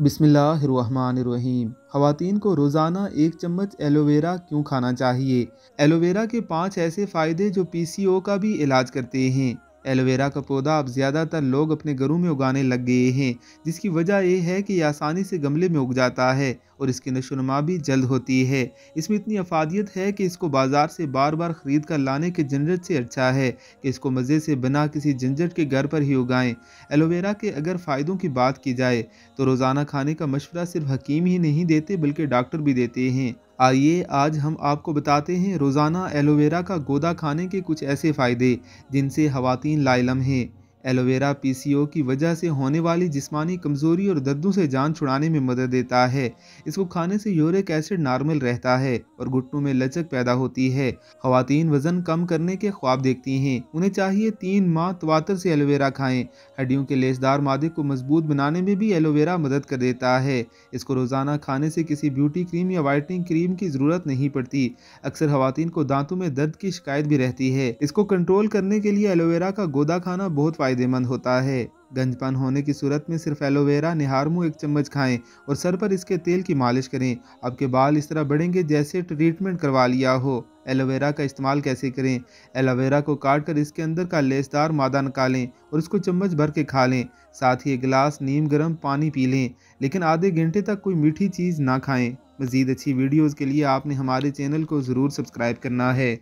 बिसमीम ख़वातीन को रोज़ाना एक चम्मच एलोवेरा क्यों खाना चाहिए एलोवेरा के पांच ऐसे फ़ायदे जो पीसीओ का भी इलाज करते हैं एलोवेरा का पौधा अब ज़्यादातर लोग अपने घरों में उगाने लग गए हैं जिसकी वजह यह है कि आसानी से गमले में उग जाता है और इसकी नशोनमा भी जल्द होती है इसमें इतनी अफादियत है कि इसको बाज़ार से बार बार ख़रीद कर लाने के झंझट से अच्छा है कि इसको मज़े से बना किसी झंझट के घर पर ही उगाएं एलोवेरा के अगर फ़ायदों की बात की जाए तो रोज़ाना खाने का मशवरा सिर्फ हकीम ही नहीं देते बल्कि डॉक्टर भी देते हैं आइए आज हम आपको बताते हैं रोज़ाना एलोवेरा का गोदा खाने के कुछ ऐसे फ़ायदे जिनसे खातन लाइलम हैं एलोवेरा पीसीओ की वजह से होने वाली जिस्मानी कमजोरी और दर्दों से जान छुड़ाने में मदद देता है इसको खाने से यूरिक एसिड नॉर्मल रहता है और घुटनों में लचक पैदा होती है खातन वजन कम करने के ख्वाब देखती हैं उन्हें चाहिए तीन माह तवातर से एलोवेरा खाएं हड्डियों के लेसदार मादे को मजबूत बनाने में भी एलोवेरा मदद कर देता है इसको रोज़ाना खाने से किसी ब्यूटी क्रीम या वाइटनिंग क्रीम की ज़रूरत नहीं पड़ती अक्सर खातन को दांतों में दर्द की शिकायत भी रहती है इसको कंट्रोल करने के लिए एलोवेरा का गोदा खाना बहुत फायदेमंद होता है गंजपन होने की सूरत में सिर्फ एलोवेरा निहार मुँह एक चम्मच खाएं और सर पर इसके तेल की मालिश करें आपके बाल इस तरह बढ़ेंगे जैसे ट्रीटमेंट करवा लिया हो एलोवेरा का इस्तेमाल कैसे करें एलोवेरा को काट कर इसके अंदर का लेसदार मादा निकालें और उसको चम्मच भर के खा लें साथ ही एक गिलास नीम गर्म पानी पी लें लेकिन आधे घंटे तक कोई मीठी चीज़ ना खाएँ मज़ीद अच्छी वीडियोज़ के लिए आपने हमारे चैनल को ज़रूर सब्सक्राइब करना है